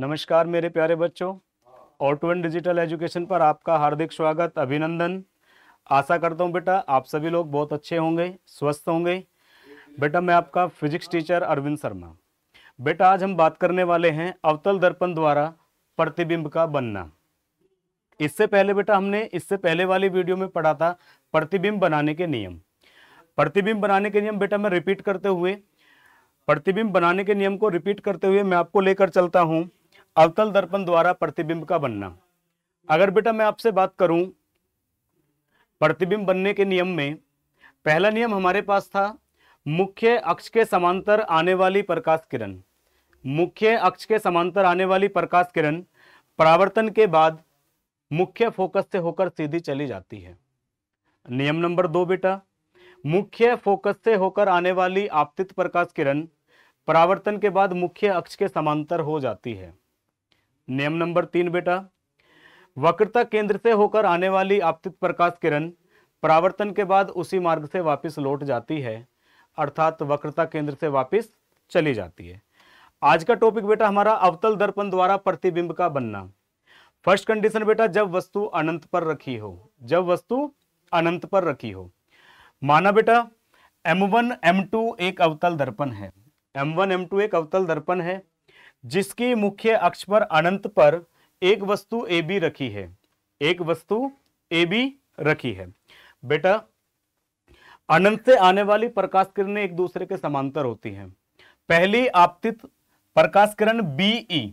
नमस्कार मेरे प्यारे बच्चों ऑटोवन डिजिटल एजुकेशन पर आपका हार्दिक स्वागत अभिनंदन आशा करता हूँ बेटा आप सभी लोग बहुत अच्छे होंगे स्वस्थ होंगे बेटा मैं आपका फिजिक्स टीचर अरविंद शर्मा बेटा आज हम बात करने वाले हैं अवतल दर्पण द्वारा प्रतिबिंब का बनना इससे पहले बेटा हमने इससे पहले वाली वीडियो में पढ़ा था प्रतिबिंब बनाने के नियम प्रतिबिंब बनाने के नियम बेटा मैं रिपीट करते हुए प्रतिबिंब बनाने के नियम को रिपीट करते हुए मैं आपको लेकर चलता हूँ अवतल दर्पण द्वारा प्रतिबिंब का बनना अगर बेटा मैं आपसे बात करूं प्रतिबिंब बनने के नियम में पहला नियम हमारे पास था मुख्य अक्ष के समांतर आने वाली प्रकाश किरण मुख्य अक्ष के समांतर आने वाली प्रकाश किरण परावर्तन के बाद मुख्य फोकस से होकर सीधी चली जाती है नियम नंबर दो बेटा मुख्य फोकस से होकर आने वाली आपतित प्रकाश किरण परावर्तन के बाद मुख्य अक्ष के समांतर हो जाती है नियम नंबर तीन बेटा वक्रता केंद्र से होकर आने वाली आपतित प्रकाश किरण परावर्तन के बाद उसी मार्ग से वापस लौट जाती है अर्थात वक्रता केंद्र से वापस चली जाती है आज का टॉपिक बेटा हमारा अवतल दर्पण द्वारा प्रतिबिंब का बनना फर्स्ट कंडीशन बेटा जब वस्तु अनंत पर रखी हो जब वस्तु अनंत पर रखी हो माना बेटा M1, M2 एक अवतल दर्पण है M1, M2 एक अवतल दर्पण है जिसकी मुख्य अक्ष पर अनंत पर एक वस्तु ए बी रखी है एक वस्तु ए बी रखी है बेटा अनंत से आने वाली प्रकाश किरणें एक दूसरे के समांतर होती हैं पहली आपतित प्रकाश किरण बीई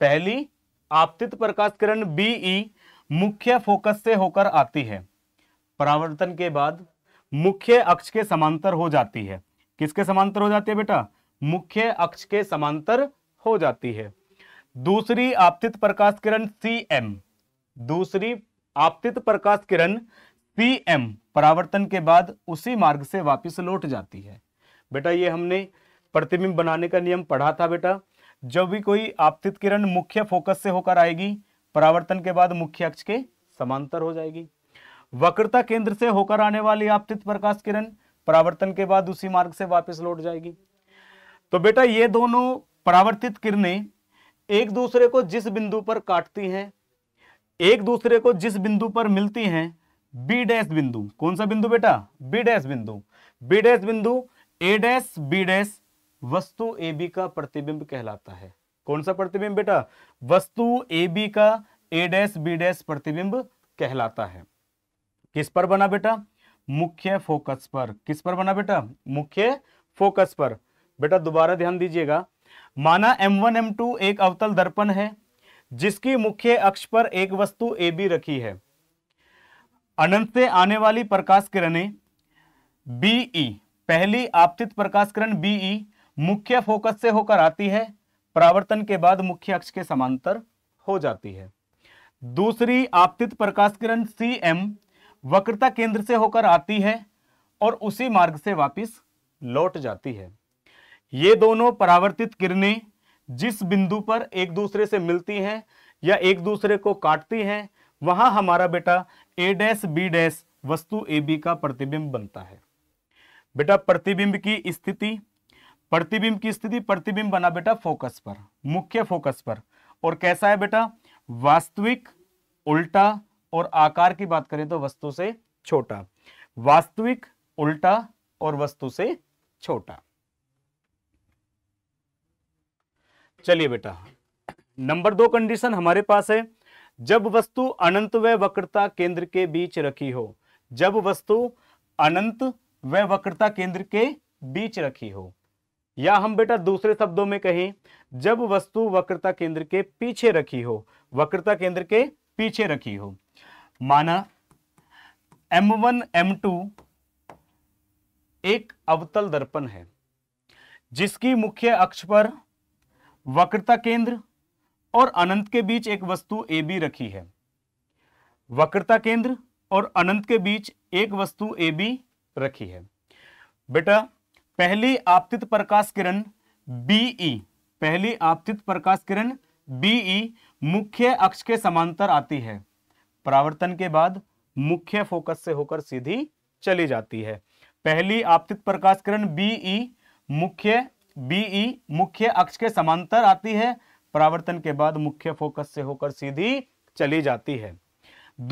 पहली आपतित प्रकाश किरण बीई मुख्य फोकस से होकर आती है परावर्तन के बाद मुख्य अक्ष के समांतर हो जाती है किसके समांतर हो जाती है बेटा मुख्य अक्ष के समांतर हो जाती है दूसरी आपतित प्रकाश किरण सी एम दूसरी आपतित प्रकाश किरण सी एम परावर्तन के बाद उसी मार्ग से वापस लौट जाती है बेटा ये हमने प्रतिबिंब बनाने का नियम पढ़ा था बेटा जब भी कोई आपतित किरण मुख्य फोकस से होकर आएगी परावर्तन के बाद मुख्य अक्ष के समांतर हो जाएगी वक्रता केंद्र से होकर आने वाली आपतित प्रकाश किरण परावर्तन के बाद उसी मार्ग से वापस लौट जाएगी तो बेटा ये दोनों परावर्तित किरणें एक दूसरे को जिस बिंदु पर काटती हैं एक दूसरे को जिस बिंदु पर मिलती हैं बी डैश बिंदु कौन सा बिंदु बेटा बी डैश बिंदु बी डैश बिंदु ए डैश बी डैश वस्तु ए बी का प्रतिबिंब कहलाता है कौन सा प्रतिबिंब बेटा वस्तु ए बी का ए डैश बी डैश प्रतिबिंब कहलाता है किस पर बना बेटा मुख्य फोकस पर किस पर बना बेटा मुख्य फोकस पर बेटा दोबारा ध्यान दीजिएगा माना M1 M2 एक अवतल दर्पण है जिसकी मुख्य अक्ष पर एक वस्तु ए बी रखी है अनंत से आने वाली प्रकाश किरणें ई e, पहली आपतित प्रकाश किरण ई e, मुख्य फोकस से होकर आती है प्रावर्तन के बाद मुख्य अक्ष के समांतर हो जाती है दूसरी आपतित प्रकाश किरण सी एम वक्रता केंद्र से होकर आती है और उसी मार्ग से वापस लौट जाती है ये दोनों परावर्तित किरणें जिस बिंदु पर एक दूसरे से मिलती हैं या एक दूसरे को काटती हैं वहां हमारा बेटा ए डैश बी डैश वस्तु ए बी का प्रतिबिंब बनता है बेटा प्रतिबिंब की स्थिति प्रतिबिंब की स्थिति प्रतिबिंब बना बेटा फोकस पर मुख्य फोकस पर और कैसा है बेटा वास्तविक उल्टा और आकार की बात करें तो वस्तु से छोटा वास्तविक उल्टा और वस्तु से छोटा चलिए बेटा नंबर दो कंडीशन हमारे पास है जब वस्तु अनंत व वक्रता केंद्र के बीच रखी हो जब वस्तु अनंत व वक्रता केंद्र के बीच रखी हो या हम बेटा दूसरे शब्दों में कहें जब वस्तु वक्रता केंद्र के पीछे रखी हो वक्रता केंद्र के पीछे रखी हो माना M1 M2 एक अवतल दर्पण है जिसकी मुख्य अक्ष पर वक्रता केंद्र और अनंत के बीच एक वस्तु ए बी रखी है वक्रता केंद्र और अनंत के बीच एक वस्तु ए बी रखी है बेटा पहली आपतित प्रकाश किरण बीई पहली आपतित प्रकाश किरण बीई मुख्य अक्ष के समांतर आती है परावर्तन के बाद मुख्य फोकस से होकर सीधी चली जाती है पहली आपतित प्रकाश किरण बीई मुख्य बीई मुख्य अक्ष के समांतर आती है परावर्तन के बाद मुख्य फोकस से होकर सीधी चली जाती है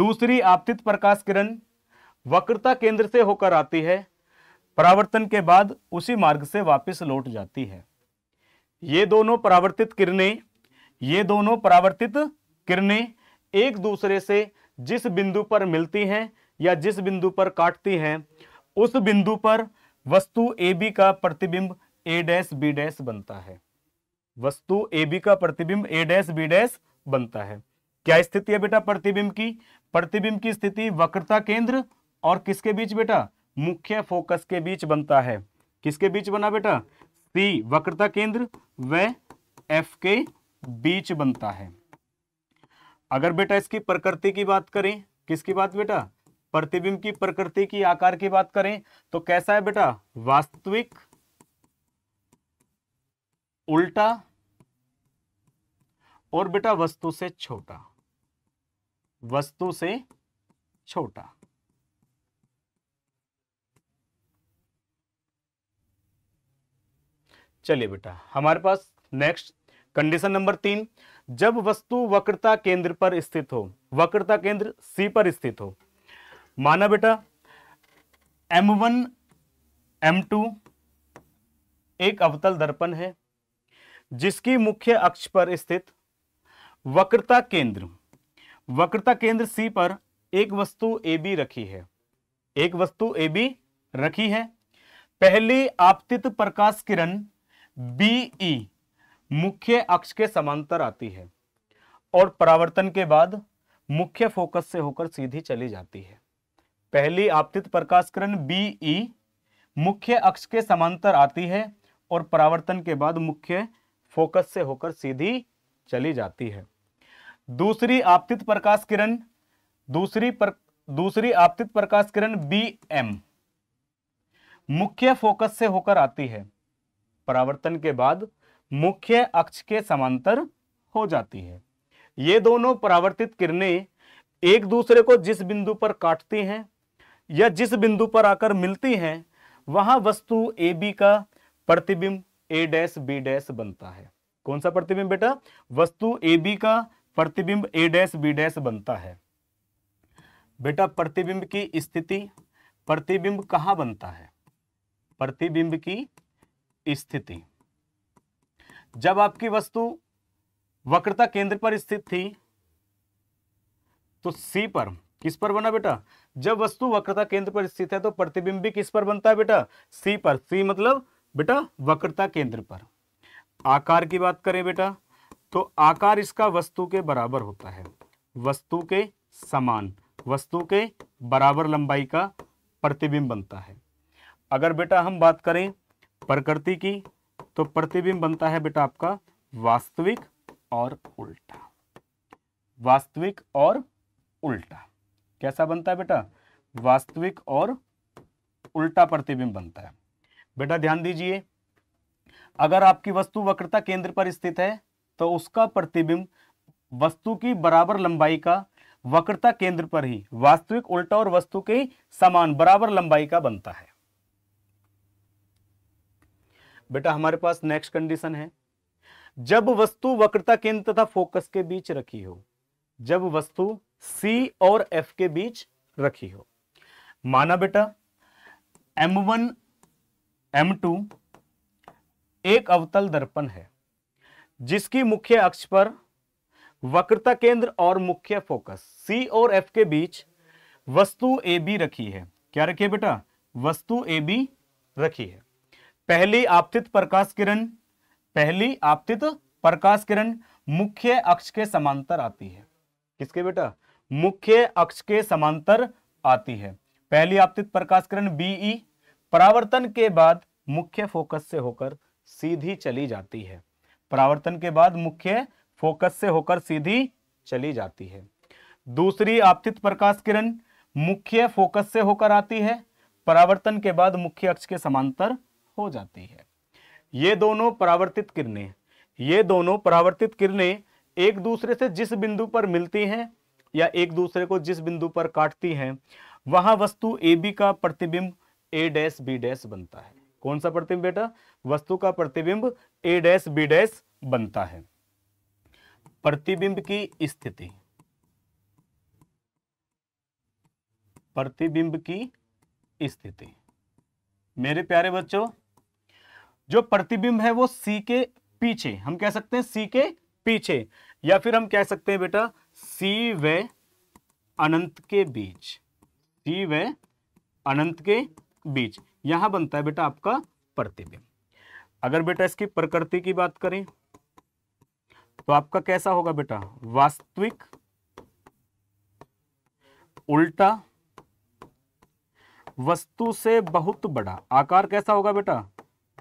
दूसरी आपतित प्रकाश किरण वक्रता केंद्र से होकर आती है परावर्तन के बाद उसी मार्ग से वापस लौट जाती है ये दोनों परावर्तित किरणें ये दोनों परावर्तित किरणें एक दूसरे से जिस बिंदु पर मिलती हैं या जिस बिंदु पर काटती हैं उस बिंदु पर वस्तु ए बी का प्रतिबिंब ए डैश बी डैश बनता है वस्तु ए बी का प्रतिबिंब ए डैश बी डैश बनता है क्या स्थिति है बेटा प्रतिबिंब की प्रतिबिंब की स्थिति वक्रता केंद्र और किसके बीच बेटा मुख्य फोकस के बीच बनता है किसके बीच बना बेटा सी वक्रता केंद्र व एफ के बीच बनता है अगर बेटा इसकी प्रकृति की बात करें किसकी बात बेटा प्रतिबिंब की प्रकृति की आकार की बात करें तो कैसा है बेटा वास्तविक उल्टा और बेटा वस्तु से छोटा वस्तु से छोटा चलिए बेटा हमारे पास नेक्स्ट कंडीशन नंबर तीन जब वस्तु वक्रता केंद्र पर स्थित हो वक्रता केंद्र सी पर स्थित हो माना बेटा M1, M2 एक अवतल दर्पण है जिसकी मुख्य अक्ष पर स्थित वक्रता केंद्र वक्रता केंद्र सी पर एक वस्तु ए बी रखी है एक वस्तु ए बी रखी है पहली आपतित प्रकाश किरण ई e मुख्य अक्ष के समांतर आती है और परावर्तन के बाद मुख्य फोकस से होकर सीधी चली जाती है पहली आपतित प्रकाश किरण बीई e मुख्य अक्ष के समांतर आती है और परावर्तन के बाद मुख्य फोकस से होकर सीधी चली जाती है दूसरी आपतित प्रकाश किरण दूसरी पर दूसरी आपतित प्रकाश किरण बी एम मुख्य फोकस से होकर आती है परावर्तन के बाद मुख्य अक्ष के समांतर हो जाती है ये दोनों परावर्तित किरणें एक दूसरे को जिस बिंदु पर काटती हैं या जिस बिंदु पर आकर मिलती हैं वहां वस्तु ए बी का प्रतिबिंब ए डैश बी डैश बनता है कौन सा प्रतिबिंब बेटा वस्तु ए बी का प्रतिबिंब ए डैश बी डैश बनता है बेटा प्रतिबिंब की स्थिति प्रतिबिंब कहां बनता है प्रतिबिंब की स्थिति जब आपकी वस्तु वक्रता केंद्र पर स्थित थी तो सी पर किस पर बना बेटा जब वस्तु वक्रता केंद्र पर स्थित है तो प्रतिबिंब भी किस पर बनता है बेटा सी पर सी मतलब बेटा वक्रता केंद्र पर आकार की बात करें बेटा तो आकार इसका वस्तु के बराबर होता है वस्तु के समान वस्तु के बराबर लंबाई का प्रतिबिंब बनता है अगर बेटा हम बात करें प्रकृति की तो प्रतिबिंब बनता है बेटा आपका वास्तविक और उल्टा वास्तविक और उल्टा कैसा बनता है बेटा वास्तविक और उल्टा प्रतिबिंब बनता है बेटा ध्यान दीजिए अगर आपकी वस्तु वक्रता केंद्र पर स्थित है तो उसका प्रतिबिंब वस्तु की बराबर लंबाई का वक्रता केंद्र पर ही वास्तविक उल्टा और वस्तु के समान बराबर लंबाई का बनता है बेटा हमारे पास नेक्स्ट कंडीशन है जब वस्तु वक्रता केंद्र तथा फोकस के बीच रखी हो जब वस्तु सी और एफ के बीच रखी हो माना बेटा एम वन M2 एक अवतल दर्पण है जिसकी मुख्य अक्ष पर वक्रता केंद्र और मुख्य फोकस सी और एफ के बीच वस्तु ए बी रखी है क्या रखी है बेटा वस्तु ए बी रखी है पहली आपतित प्रकाश किरण पहली आपतित प्रकाश किरण मुख्य अक्ष के समांतर आती है किसके बेटा मुख्य अक्ष के समांतर आती है पहली आपतित प्रकाश किरण बीई परावर्तन के बाद मुख्य फोकस से होकर सीधी चली जाती है परावर्तन के बाद मुख्य फोकस से होकर सीधी चली जाती है दूसरी आपतित प्रकाश किरण मुख्य फोकस से होकर आती है परावर्तन के बाद मुख्य अक्ष के समांतर हो जाती है ये दोनों परावर्तित किरणें ये दोनों परावर्तित किरणें एक दूसरे से जिस बिंदु पर मिलती हैं या एक दूसरे को जिस बिंदु पर काटती हैं वहां वस्तु ए बी का प्रतिबिंब ए डैश बी डैश बनता है कौन सा प्रतिबिंब बेटा वस्तु का प्रतिबिंब ए डैश बी डैश बनता है प्रतिबिंब की स्थिति प्रतिबिंब की स्थिति मेरे प्यारे बच्चों जो प्रतिबिंब है वो सी के पीछे हम कह सकते हैं सी के पीछे या फिर हम कह सकते हैं बेटा सी व अनंत के बीच सी व अनंत के बीज यहां बनता है बेटा आपका प्रतिबिंब अगर बेटा इसकी प्रकृति की बात करें तो आपका कैसा होगा बेटा वास्तविक उल्टा वस्तु से बहुत बड़ा आकार कैसा होगा बेटा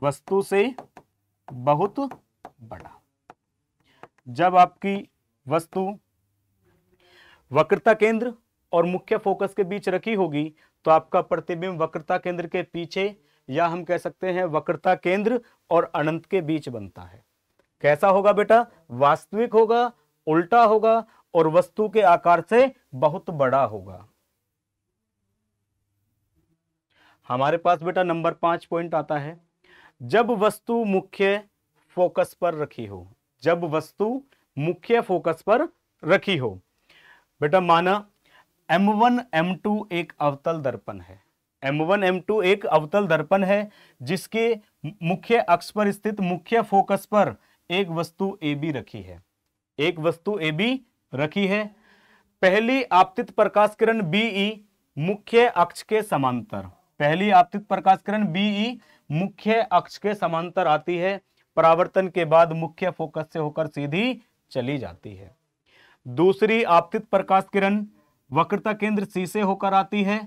वस्तु से बहुत बड़ा जब आपकी वस्तु वक्रता केंद्र और मुख्य फोकस के बीच रखी होगी तो आपका प्रतिबिंब वक्रता केंद्र के पीछे या हम कह सकते हैं वक्रता केंद्र और अनंत के बीच बनता है कैसा होगा बेटा वास्तविक होगा उल्टा होगा और वस्तु के आकार से बहुत बड़ा होगा हमारे पास बेटा नंबर पांच पॉइंट आता है जब वस्तु मुख्य फोकस पर रखी हो जब वस्तु मुख्य फोकस पर रखी हो बेटा माना M1, M2 एक अवतल दर्पण है M1, M2 एक अवतल दर्पण है जिसके मुख्य अक्ष पर स्थित मुख्य फोकस पर एक वस्तु ए बी रखी है एक वस्तु ए बी रखी है पहली आपतित प्रकाश किरण बीई e मुख्य अक्ष के समांतर पहली आपतित प्रकाश किरण बीई e मुख्य अक्ष के समांतर आती है परावर्तन के बाद मुख्य फोकस से होकर सीधी चली जाती है दूसरी आपतित प्रकाश किरण वक्रता केंद्र सी से होकर आती है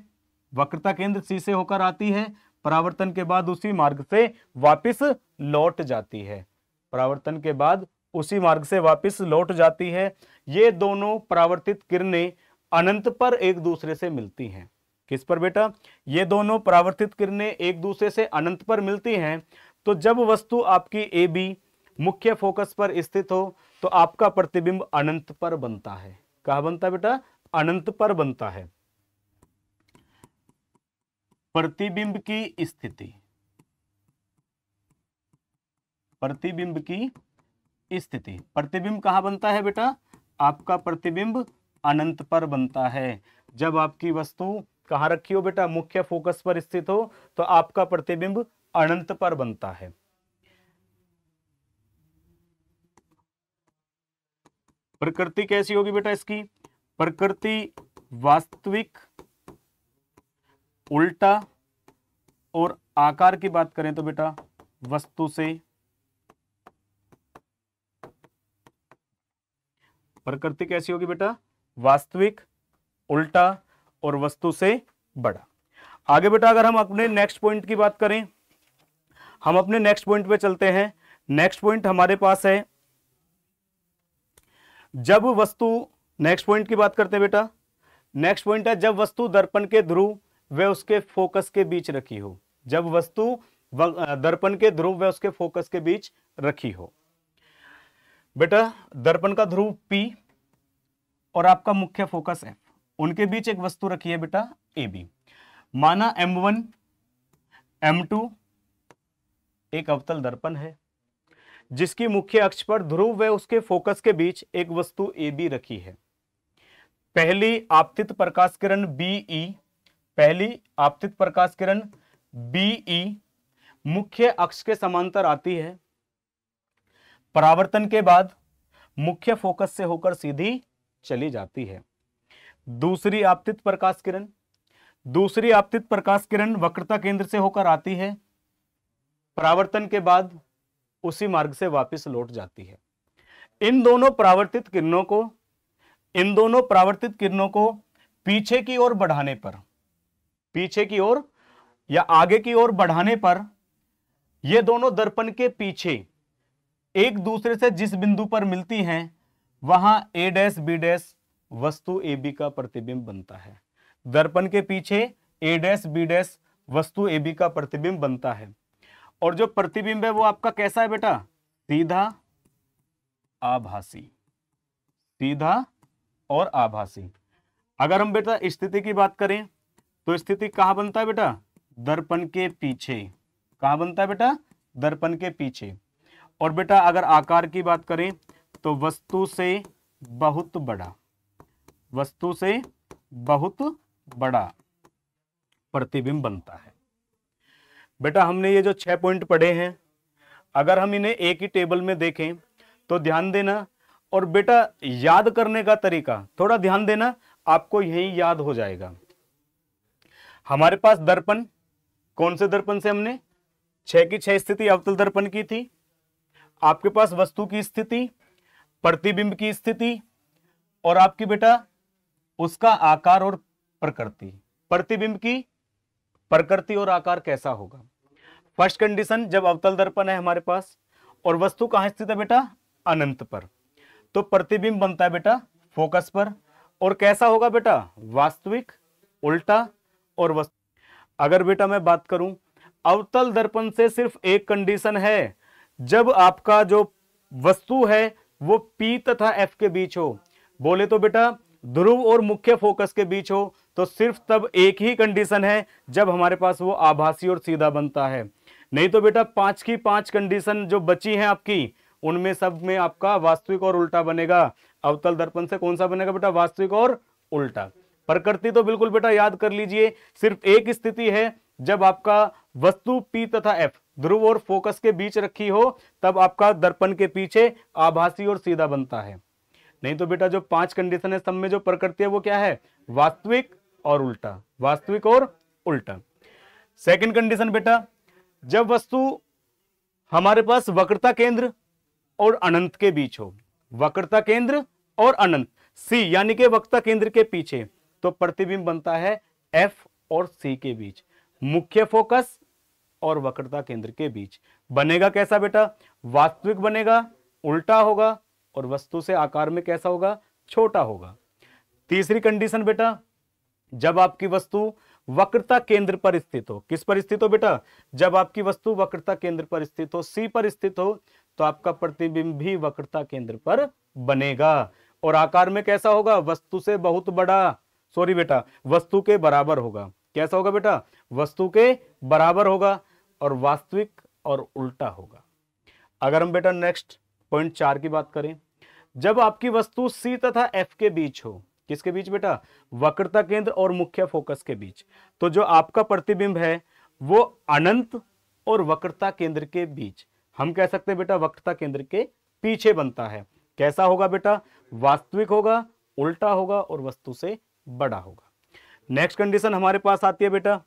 वक्रता केंद्र सी से होकर आती है परावर्तन के बाद उसी मार्ग से वापस लौट जाती है परावर्तन के बाद उसी मार्ग से वापस लौट जाती है ये दोनों परावर्तित किरणें अनंत पर एक दूसरे से मिलती हैं किस पर बेटा ये दोनों परावर्तित किरणें एक दूसरे से अनंत पर मिलती हैं तो जब वस्तु आपकी ए बी मुख्य फोकस पर स्थित हो तो आपका प्रतिबिंब अनंत पर बनता है कहा बनता बेटा अनंत पर बनता है प्रतिबिंब की स्थिति प्रतिबिंब की स्थिति प्रतिबिंब कहां बनता है बेटा आपका प्रतिबिंब अनंत पर बनता है जब आपकी वस्तु कहां रखी हो बेटा मुख्य फोकस पर स्थित हो तो आपका प्रतिबिंब अनंत पर बनता है प्रकृति कैसी होगी बेटा इसकी प्रकृति वास्तविक उल्टा और आकार की बात करें तो बेटा वस्तु से प्रकृति कैसी होगी बेटा वास्तविक उल्टा और वस्तु से बड़ा आगे बेटा अगर हम अपने नेक्स्ट पॉइंट की बात करें हम अपने नेक्स्ट पॉइंट पे चलते हैं नेक्स्ट पॉइंट हमारे पास है जब वस्तु नेक्स्ट पॉइंट की बात करते हैं बेटा नेक्स्ट पॉइंट है जब वस्तु दर्पण के ध्रुव व उसके फोकस के बीच रखी हो जब वस्तु दर्पण के ध्रुव व उसके फोकस के बीच रखी हो बेटा दर्पण का ध्रुव पी और आपका मुख्य फोकस F उनके बीच एक वस्तु रखी है बेटा ए बी माना एम वन एम टू एक अवतल दर्पण है जिसकी मुख्य अक्ष पर ध्रुव व उसके फोकस के बीच एक वस्तु ए बी रखी है पहली आपतित प्रकाश किरण बीई पहली आपतित प्रकाश किरण बीई मुख्य अक्ष के समांतर आती है परावर्तन के बाद मुख्य फोकस से होकर सीधी चली जाती है दूसरी आपतित प्रकाश किरण दूसरी आपतित प्रकाश किरण वक्रता केंद्र से होकर आती है परावर्तन के बाद उसी मार्ग से वापस लौट जाती है इन दोनों परावर्तित किरणों को इन दोनों प्रावर्तित किरणों को पीछे की ओर बढ़ाने पर पीछे की ओर या आगे की ओर बढ़ाने पर ये दोनों दर्पण के पीछे एक दूसरे से जिस बिंदु पर मिलती हैं वहां ए डैश बी डैश वस्तु ए बी का प्रतिबिंब बनता है दर्पण के पीछे ए डैश बी डैश वस्तु ए बी का प्रतिबिंब बनता है और जो प्रतिबिंब है वो आपका कैसा है बेटा सीधा आभासी सीधा और आभासी अगर हम बेटा स्थिति की बात करें तो स्थिति कहाँ बनता है बेटा दर्पण के पीछे कहाँ बनता है बेटा दर्पण के पीछे और बेटा अगर आकार की बात करें तो वस्तु से बहुत बड़ा वस्तु से बहुत बड़ा प्रतिबिंब बनता है बेटा हमने ये जो छह पॉइंट पढ़े हैं अगर हम इन्हें एक ही टेबल में देखें तो ध्यान देना और बेटा याद करने का तरीका थोड़ा ध्यान देना आपको यही याद हो जाएगा हमारे पास दर्पण कौन से दर्पण से हमने छह की छह स्थिति अवतल दर्पण की थी आपके पास वस्तु की स्थिति प्रतिबिंब की स्थिति और आपकी बेटा उसका आकार और प्रकृति प्रतिबिंब की प्रकृति और आकार कैसा होगा फर्स्ट कंडीशन जब अवतल दर्पण है हमारे पास और वस्तु कहां स्थित है बेटा अनंत पर तो प्रतिबिंब बनता है बेटा फोकस पर और कैसा होगा बेटा वास्तविक उल्टा और वस्तु अगर बेटा मैं बात करूं अवतल दर्पण से सिर्फ एक कंडीशन है जब आपका जो वस्तु है वो पी तथा एफ के बीच हो बोले तो बेटा ध्रुव और मुख्य फोकस के बीच हो तो सिर्फ तब एक ही कंडीशन है जब हमारे पास वो आभासी और सीधा बनता है नहीं तो बेटा पांच की पांच कंडीशन जो बची है आपकी उनमें सब में आपका वास्तविक और उल्टा बनेगा अवतल दर्पण से कौन सा बनेगा बेटा वास्तविक और उल्टा प्रकृति तो बिल्कुल बेटा याद कर लीजिए सिर्फ एक स्थिति है जब आपका वस्तु पी तथा एफ ध्रुव और फोकस के बीच रखी हो तब आपका दर्पण के पीछे आभासी और सीधा बनता है नहीं तो बेटा जो पांच कंडीशन है सब में जो प्रकृति है वो क्या है वास्तविक और उल्टा वास्तविक और उल्टा सेकंड कंडीशन बेटा जब वस्तु हमारे पास वक्रता केंद्र और अनंत के बीच हो वक्रता केंद्र और अनंत सी यानी के वक्ता केंद्र के पीछे तो प्रतिबिंब बनता है एफ और सी के बीच मुख्य फोकस और वक्रता केंद्र के बीच बनेगा कैसा बेटा वास्तविक बनेगा उल्टा होगा और वस्तु से आकार में कैसा होगा छोटा होगा तीसरी कंडीशन बेटा जब आपकी वस्तु वक्रता केंद्र पर स्थित हो किस पर स्थित हो बेटा जब आपकी वस्तु वक्रता केंद्र पर स्थित हो सी पर स्थित हो तो आपका प्रतिबिंब भी वक्रता केंद्र पर बनेगा और आकार में कैसा होगा वस्तु से बहुत बड़ा सॉरी बेटा वस्तु के बराबर होगा कैसा होगा बेटा वस्तु के बराबर होगा और वास्तविक और उल्टा होगा अगर हम बेटा नेक्स्ट पॉइंट चार की बात करें जब आपकी वस्तु सी तथा एफ के बीच हो किसके बीच बेटा वक्रता केंद्र और मुख्य फोकस के बीच तो जो आपका प्रतिबिंब है वो अनंत और वक्रता केंद्र के बीच हम कह सकते हैं बेटा वक्रता केंद्र के पीछे बनता है कैसा होगा बेटा वास्तविक होगा उल्टा होगा और वस्तु से बड़ा होगा नेक्स्ट कंडीशन हमारे पास आती है बेटा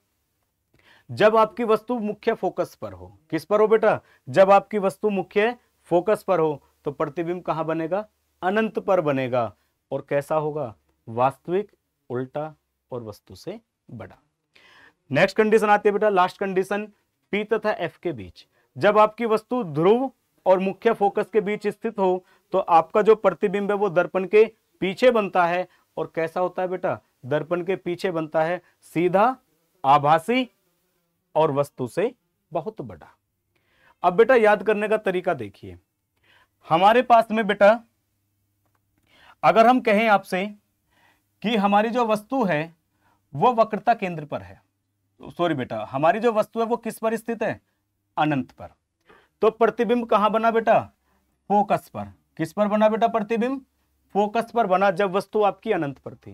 जब आपकी वस्तु मुख्य फोकस पर हो किस पर हो बेटा जब आपकी वस्तु मुख्य फोकस पर हो तो प्रतिबिंब कहां बनेगा अनंत पर बनेगा और कैसा होगा वास्तविक उल्टा और वस्तु से बड़ा नेक्स्ट कंडीशन आती है बेटा लास्ट कंडीशन पी तथा एफ के बीच जब आपकी वस्तु ध्रुव और मुख्य फोकस के बीच स्थित हो तो आपका जो प्रतिबिंब है वो दर्पण के पीछे बनता है और कैसा होता है बेटा दर्पण के पीछे बनता है सीधा आभासी और वस्तु से बहुत बड़ा अब बेटा याद करने का तरीका देखिए हमारे पास में बेटा अगर हम कहें आपसे कि हमारी जो वस्तु है वो वक्रता केंद्र पर है सॉरी बेटा हमारी जो वस्तु है वो किस पर स्थित है अनंत पर तो प्रतिबिंब कहां बना बेटा फोकस पर किस पर बना बेटा प्रतिबिंब फोकस पर बना जब वस्तु आपकी अनंत पर थी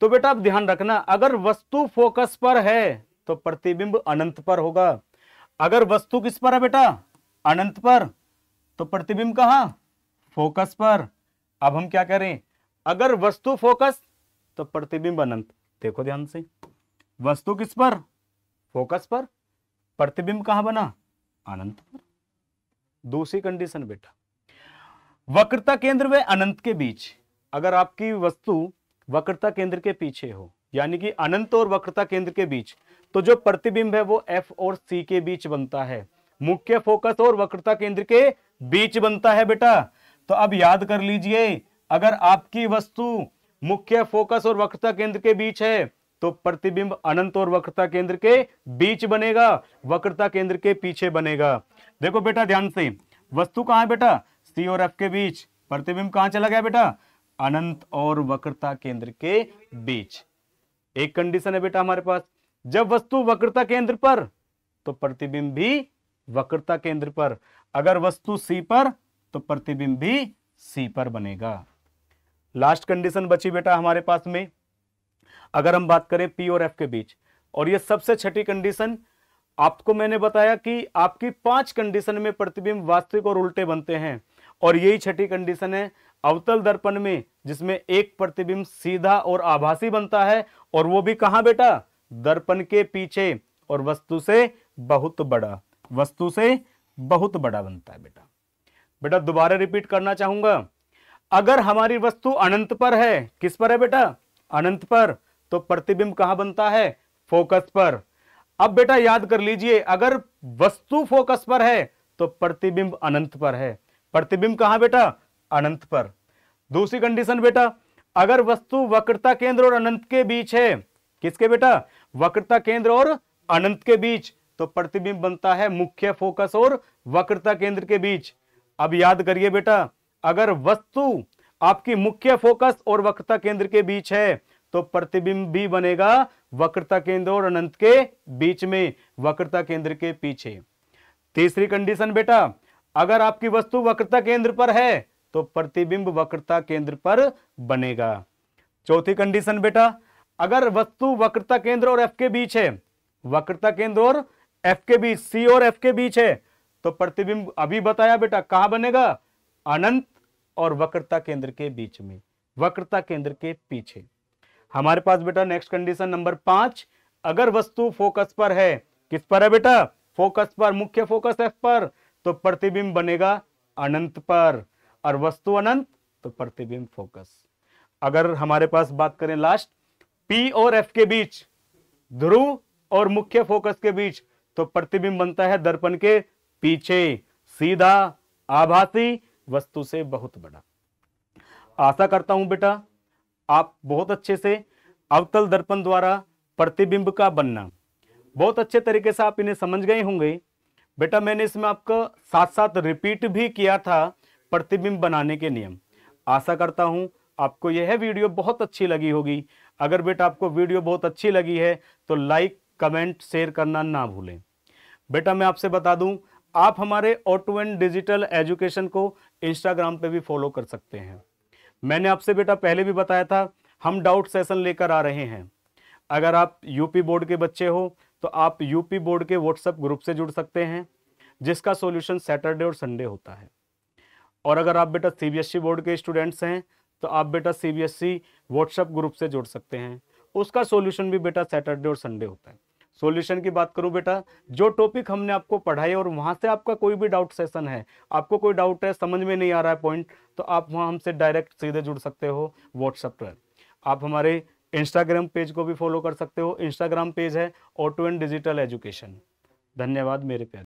तो बेटा आप ध्यान रखना अगर वस्तु फोकस पर है तो प्रतिबिंब अनंत पर होगा अगर वस्तु किस पर है बेटा अनंत पर तो प्रतिबिंब कहा फोकस पर अब हम क्या करें अगर वस्तु फोकस तो प्रतिबिंब अनंत देखो ध्यान से वस्तु किस पर फोकस पर प्रतिबिंब कहां बना अनंत पर दूसरी कंडीशन बेटा वक्रता केंद्र व अनंत के बीच अगर आपकी वस्तु वक्रता केंद्र के पीछे हो यानी कि अनंत और वक्रता केंद्र के बीच तो जो प्रतिबिंब है वो एफ और सी के बीच बनता है मुख्य फोकस और वक्रता केंद्र के बीच बनता है बेटा तो अब याद कर लीजिए अगर आपकी वस्तु मुख्य फोकस और वक्रता केंद्र के बीच है तो प्रतिबिंब अनंत और वक्रता केंद्र के बीच बनेगा वक्रता केंद्र के पीछे बनेगा देखो बेटा ध्यान से वस्तु कहां है बेटा सी और एफ के बीच प्रतिबिंब कहां चला गया बेटा अनंत और वक्रता केंद्र के बीच एक कंडीशन है बेटा हमारे पास जब वस्तु वक्रता केंद्र पर तो प्रतिबिंब भी वक्रता केंद्र पर अगर वस्तु सी पर तो प्रतिबिंब भी सी पर बनेगा लास्ट कंडीशन बची बेटा हमारे पास में अगर हम बात करें पी और एफ के बीच और ये सबसे छठी कंडीशन आपको मैंने बताया कि आपकी पांच कंडीशन में प्रतिबिंब वास्तविक और उल्टे बनते हैं और यही छठी कंडीशन है अवतल दर्पण में जिसमें एक प्रतिबिंब सीधा और आभासी बनता है और वो भी कहा बेटा दर्पण के पीछे और वस्तु से बहुत बड़ा वस्तु से बहुत बड़ा बनता है बेटा बेटा दोबारा रिपीट करना चाहूंगा अगर हमारी वस्तु अनंत पर है किस पर है बेटा अनंत पर तो प्रतिबिंब कहां बनता है फोकस पर अब बेटा याद कर लीजिए अगर वस्तु फोकस पर है तो प्रतिबिंब अनंत पर है प्रतिबिंब कहां बेटा अनंत पर दूसरी कंडीशन बेटा अगर वस्तु वक्रता केंद्र और अनंत के बीच है किसके बेटा वक्रता केंद्र और अनंत के बीच तो प्रतिबिंब बनता है मुख्य फोकस और वक्रता केंद्र के बीच अब याद करिए बेटा अगर वस्तु आपकी मुख्य फोकस और वक्रता केंद्र के बीच है तो प्रतिबिंब भी बनेगा वक्रता केंद्र और अनंत के बीच में वक्रता केंद्र के पीछे तीसरी कंडीशन बेटा अगर आपकी वस्तु वक्रता केंद्र पर है तो प्रतिबिंब वक्रता केंद्र पर बनेगा चौथी कंडीशन बेटा अगर वस्तु वक्रता केंद्र और एफ के बीच है वक्रता केंद्र और एफ के बीच सी और एफ के बीच है तो प्रतिबिंब अभी बताया बेटा कहां बनेगा अनंत और वक्रता केंद्र के बीच में वक्रता केंद्र के पीछे हमारे पास बेटा नेक्स्ट कंडीशन नंबर पांच अगर वस्तु फोकस पर है किस पर है बेटा फोकस पर मुख्य फोकस एफ पर तो प्रतिबिंब बनेगा अनंत पर और वस्तु अनंत तो प्रतिबिंब फोकस अगर हमारे पास बात करें लास्ट पी और एफ के बीच ध्रुव और मुख्य फोकस के बीच तो प्रतिबिंब बनता है दर्पण के पीछे सीधा आभासी वस्तु से बहुत बड़ा आशा करता हूं बेटा आप बहुत अच्छे से अवतल दर्पण द्वारा प्रतिबिंब का बनना बहुत अच्छे तरीके से आप इन्हें समझ गए होंगे बेटा मैंने इसमें आपका साथ साथ रिपीट भी किया था प्रतिबिंब बनाने के नियम आशा करता हूँ आपको यह वीडियो बहुत अच्छी लगी होगी अगर बेटा आपको वीडियो बहुत अच्छी लगी है तो लाइक कमेंट शेयर करना ना भूलें बेटा मैं आपसे बता दूं आप हमारे ऑटो एंड डिजिटल एजुकेशन को इंस्टाग्राम पे भी फॉलो कर सकते हैं मैंने आपसे बेटा पहले भी बताया था हम डाउट सेशन लेकर आ रहे हैं अगर आप यूपी बोर्ड के बच्चे हो तो आप यूपी बोर्ड के व्हाट्सएप ग्रुप से जुड़ सकते हैं जिसका सॉल्यूशन सैटरडे और संडे होता है और अगर आप बेटा सीबीएसई बोर्ड e के स्टूडेंट्स हैं तो आप बेटा सीबीएसई व्हाट्सएप ग्रुप से जुड़ सकते हैं उसका सॉल्यूशन भी बेटा सैटरडे और संडे होता है सॉल्यूशन की बात करूं बेटा जो टॉपिक हमने आपको पढ़ाई और वहां से आपका कोई भी डाउट सेशन है आपको कोई डाउट है समझ में नहीं आ रहा है पॉइंट तो आप वहां हमसे डायरेक्ट सीधे जुड़ सकते हो व्हाट्सएप पर आप हमारे इंस्टाग्राम पेज को भी फॉलो कर सकते हो इंस्टाग्राम पेज है ऑटो एंड डिजिटल एजुकेशन धन्यवाद मेरे प्यार